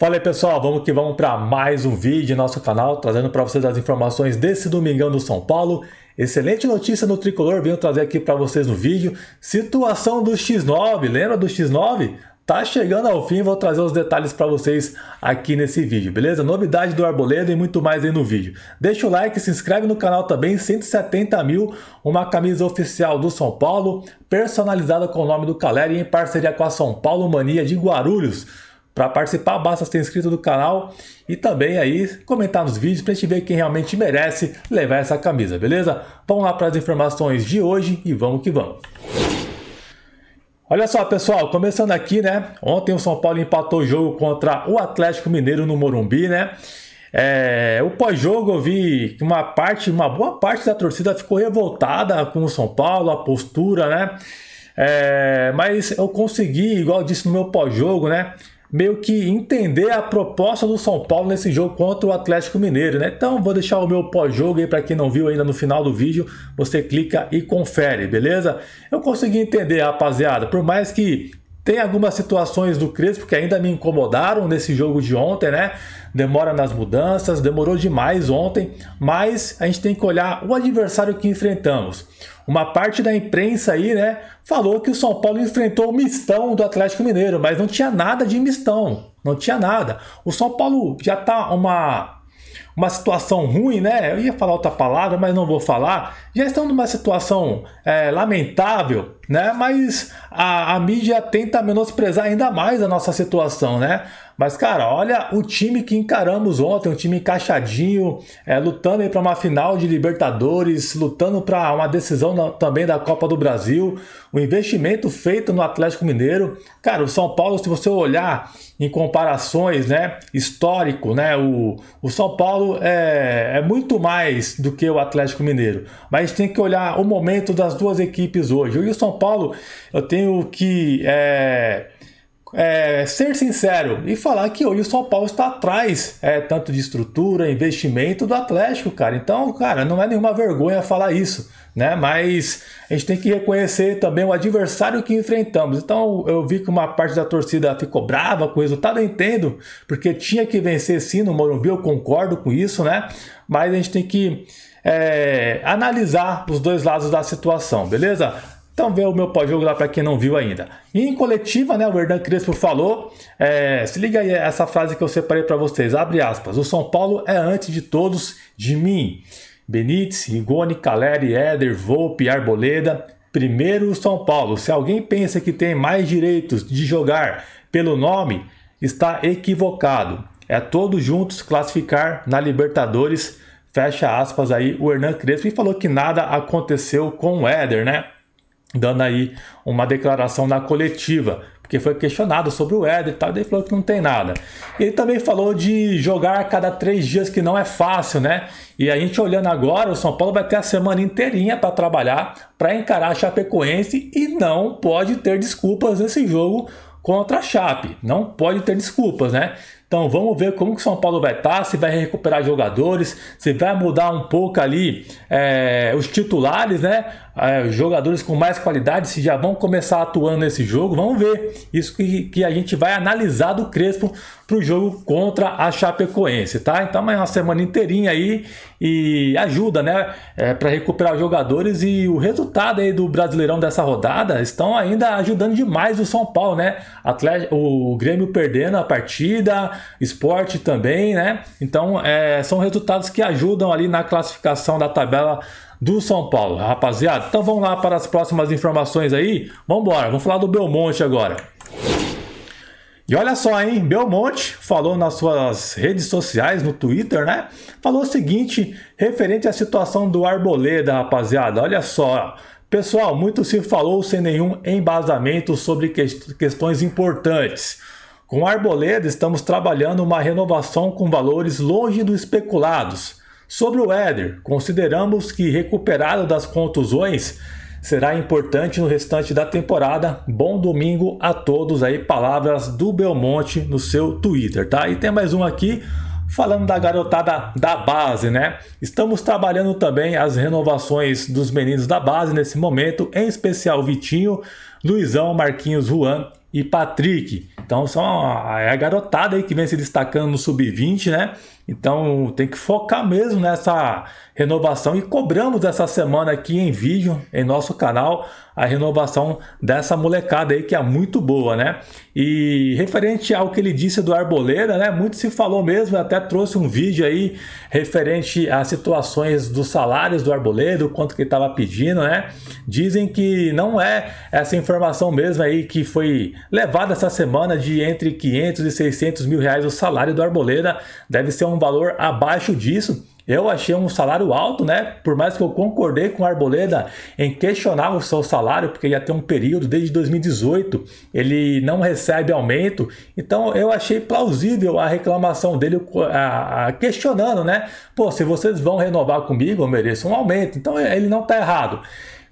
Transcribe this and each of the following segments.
Fala aí pessoal, vamos que vamos para mais um vídeo em nosso canal, trazendo para vocês as informações desse domingão do São Paulo. Excelente notícia no Tricolor, venho trazer aqui para vocês no vídeo. Situação do X9, lembra do X9? Tá chegando ao fim, vou trazer os detalhes para vocês aqui nesse vídeo, beleza? Novidade do Arboleda e muito mais aí no vídeo. Deixa o like, se inscreve no canal também, 170 mil, uma camisa oficial do São Paulo, personalizada com o nome do Caleri em parceria com a São Paulo Mania de Guarulhos. Para participar, basta ser inscrito no canal e também aí comentar nos vídeos para a gente ver quem realmente merece levar essa camisa, beleza? Vamos lá para as informações de hoje e vamos que vamos. Olha só, pessoal, começando aqui, né? Ontem o São Paulo empatou o jogo contra o Atlético Mineiro no Morumbi, né? É, o pós-jogo eu vi que uma parte, uma boa parte da torcida ficou revoltada com o São Paulo, a postura, né? É, mas eu consegui, igual eu disse no meu pós-jogo, né? meio que entender a proposta do São Paulo nesse jogo contra o Atlético Mineiro, né? Então vou deixar o meu pós-jogo aí para quem não viu ainda no final do vídeo, você clica e confere, beleza? Eu consegui entender, rapaziada, por mais que tem algumas situações do Crespo que ainda me incomodaram nesse jogo de ontem, né? Demora nas mudanças, demorou demais ontem, mas a gente tem que olhar o adversário que enfrentamos uma parte da imprensa aí, né, falou que o São Paulo enfrentou o mistão do Atlético Mineiro, mas não tinha nada de mistão, não tinha nada. O São Paulo já tá uma uma situação ruim, né? Eu ia falar outra palavra, mas não vou falar. Já estão numa situação é, lamentável né? Mas a, a mídia tenta menosprezar ainda mais a nossa situação, né? Mas, cara, olha o time que encaramos ontem, um time encaixadinho, é, lutando para uma final de Libertadores, lutando para uma decisão na, também da Copa do Brasil, o investimento feito no Atlético Mineiro. Cara, o São Paulo, se você olhar em comparações, né, histórico, né, o, o São Paulo é, é muito mais do que o Atlético Mineiro. Mas tem que olhar o momento das duas equipes hoje. Hoje o São Paulo, eu tenho que é, é, ser sincero e falar que hoje o São Paulo está atrás, é, tanto de estrutura, investimento do Atlético, cara. Então, cara, não é nenhuma vergonha falar isso, né? Mas a gente tem que reconhecer também o adversário que enfrentamos. Então, eu vi que uma parte da torcida ficou brava com o resultado, eu entendo, porque tinha que vencer sim no Morumbi, eu concordo com isso, né? Mas a gente tem que é, analisar os dois lados da situação, beleza? Então vê o meu pós-jogo lá para quem não viu ainda. E em coletiva, né, o Hernan Crespo falou, é, se liga aí essa frase que eu separei para vocês, abre aspas, o São Paulo é antes de todos de mim. Benítez, Rigoni, Caleri, Éder, Volpe, Arboleda, primeiro o São Paulo. Se alguém pensa que tem mais direitos de jogar pelo nome, está equivocado. É todos juntos classificar na Libertadores. Fecha aspas aí o Hernan Crespo e falou que nada aconteceu com o Éder, né? dando aí uma declaração na coletiva, porque foi questionado sobre o Éder e tal, ele falou que não tem nada. Ele também falou de jogar a cada três dias, que não é fácil, né? E a gente olhando agora, o São Paulo vai ter a semana inteirinha para trabalhar, para encarar a Chapecoense e não pode ter desculpas nesse jogo contra a Chape. Não pode ter desculpas, né? Então vamos ver como que o São Paulo vai estar, tá, se vai recuperar jogadores, se vai mudar um pouco ali é, os titulares, né? Ah, é, jogadores com mais qualidade, se já vão começar atuando nesse jogo, vamos ver. Isso que, que a gente vai analisar do Crespo para o jogo contra a Chapecoense, tá? Então é uma semana inteirinha aí e ajuda, né? É, para recuperar os jogadores e o resultado aí do Brasileirão dessa rodada estão ainda ajudando demais o São Paulo, né? Atlético, o Grêmio perdendo a partida, esporte também, né? Então é, são resultados que ajudam ali na classificação da tabela do São Paulo, rapaziada. Então vamos lá para as próximas informações aí. Vamos embora, vamos falar do Belmonte agora. E olha só, hein? Belmonte falou nas suas redes sociais, no Twitter, né? Falou o seguinte referente à situação do Arboleda, rapaziada. Olha só. Pessoal, muito se falou sem nenhum embasamento sobre questões importantes. Com Arboleda, estamos trabalhando uma renovação com valores longe dos especulados. Sobre o Éder, consideramos que recuperado das contusões, será importante no restante da temporada. Bom domingo a todos aí, palavras do Belmonte no seu Twitter, tá? E tem mais um aqui falando da garotada da base, né? Estamos trabalhando também as renovações dos meninos da base nesse momento, em especial Vitinho, Luizão, Marquinhos, Juan e Patrick. Então são a, a garotada aí que vem se destacando no sub-20, né? Então tem que focar mesmo nessa renovação e cobramos essa semana aqui em vídeo, em nosso canal, a renovação dessa molecada aí que é muito boa, né? E referente ao que ele disse do Arboleda, né? Muito se falou mesmo, até trouxe um vídeo aí referente às situações dos salários do Arboleda, o quanto que ele estava pedindo, né? Dizem que não é essa informação mesmo aí que foi levada essa semana de entre 500 e 600 mil reais o salário do Arboleda, deve ser um valor abaixo disso. Eu achei um salário alto, né? Por mais que eu concordei com o Arboleda em questionar o seu salário, porque já tem um período desde 2018, ele não recebe aumento. Então eu achei plausível a reclamação dele a, a, questionando, né? Pô, se vocês vão renovar comigo, eu mereço um aumento. Então ele não está errado.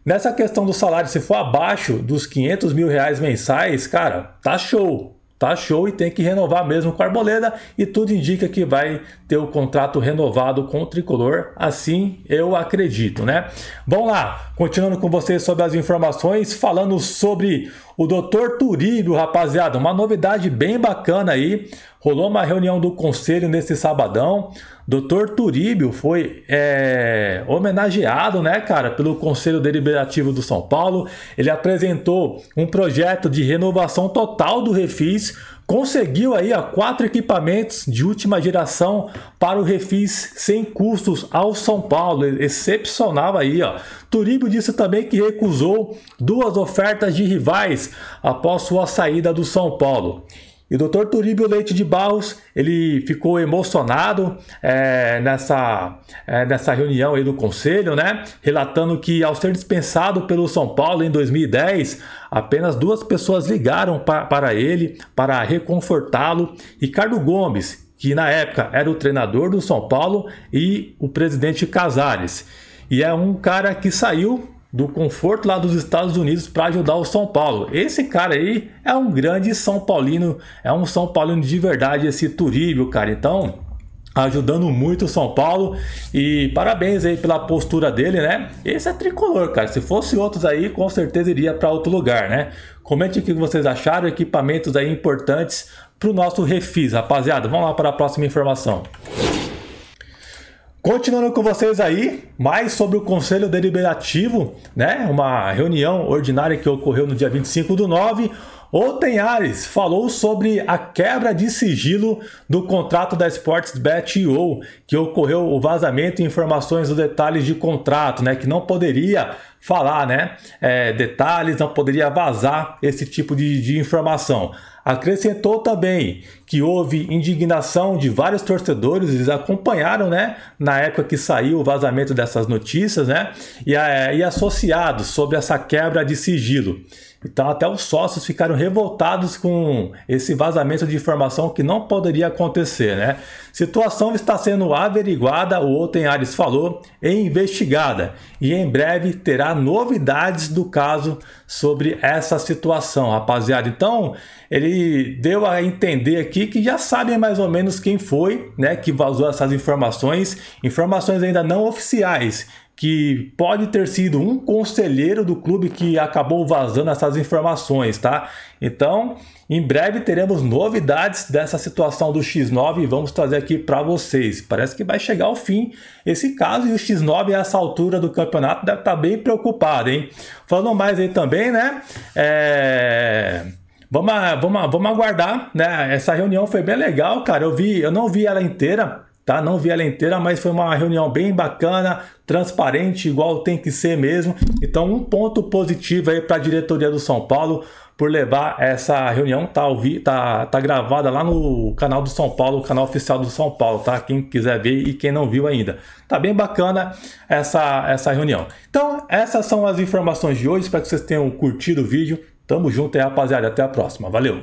Nessa questão do salário, se for abaixo dos 500 mil reais mensais, cara, tá show tá show e tem que renovar mesmo com a Arboleda e tudo indica que vai ter o contrato renovado com o Tricolor, assim eu acredito, né? Bom lá, continuando com vocês sobre as informações, falando sobre o Dr. Turíbio, rapaziada, uma novidade bem bacana aí. Rolou uma reunião do conselho nesse sabadão. Dr. Turíbio foi é, homenageado, né, cara, pelo Conselho Deliberativo do São Paulo. Ele apresentou um projeto de renovação total do Refis conseguiu aí quatro equipamentos de última geração para o refis sem custos ao São Paulo, excepcional aí, ó. Turíbio disse também que recusou duas ofertas de rivais após sua saída do São Paulo. E o Dr. Turíbio Leite de Barros, ele ficou emocionado é, nessa, é, nessa reunião aí do conselho, né? Relatando que ao ser dispensado pelo São Paulo em 2010, apenas duas pessoas ligaram pa para ele para reconfortá-lo. Ricardo Gomes, que na época era o treinador do São Paulo, e o presidente Casares. E é um cara que saiu do conforto lá dos Estados Unidos para ajudar o São Paulo. Esse cara aí é um grande São Paulino, é um São Paulino de verdade, esse Turíbio, cara. Então, ajudando muito o São Paulo e parabéns aí pela postura dele, né? Esse é tricolor, cara. Se fosse outros aí, com certeza iria para outro lugar, né? Comente o que vocês acharam, equipamentos aí importantes para o nosso refis, rapaziada. Vamos lá para a próxima informação. Continuando com vocês aí, mais sobre o Conselho Deliberativo, né? Uma reunião ordinária que ocorreu no dia 25 do 9. Ontem Ares falou sobre a quebra de sigilo do contrato da Sportsbet.io, que ocorreu o vazamento de informações dos detalhes de contrato, né? Que não poderia falar, né? É, detalhes, não poderia vazar esse tipo de, de informação. Acrescentou também que houve indignação de vários torcedores, eles acompanharam, né, na época que saiu o vazamento dessas notícias, né, e, e associados sobre essa quebra de sigilo. Então, até os sócios ficaram revoltados com esse vazamento de informação que não poderia acontecer, né? Situação está sendo averiguada, o Ares falou, e é investigada, e em breve terá novidades do caso sobre essa situação, rapaziada. Então, ele deu a entender aqui que já sabem mais ou menos quem foi, né, que vazou essas informações, informações ainda não oficiais que pode ter sido um conselheiro do clube que acabou vazando essas informações, tá? Então, em breve teremos novidades dessa situação do X9 e vamos trazer aqui para vocês. Parece que vai chegar ao fim esse caso e o X9 a essa altura do campeonato deve estar tá bem preocupado, hein? Falando mais aí também, né? É... Vamos, vamos, vamos aguardar, né? Essa reunião foi bem legal, cara. Eu vi, eu não vi ela inteira tá? Não vi ela inteira, mas foi uma reunião bem bacana, transparente, igual tem que ser mesmo. Então, um ponto positivo aí para a diretoria do São Paulo por levar essa reunião, tá, ouvi, tá, tá gravada lá no canal do São Paulo, canal oficial do São Paulo, tá? Quem quiser ver e quem não viu ainda. Tá bem bacana essa, essa reunião. Então, essas são as informações de hoje, espero que vocês tenham curtido o vídeo. Tamo junto aí, rapaziada. Até a próxima. Valeu!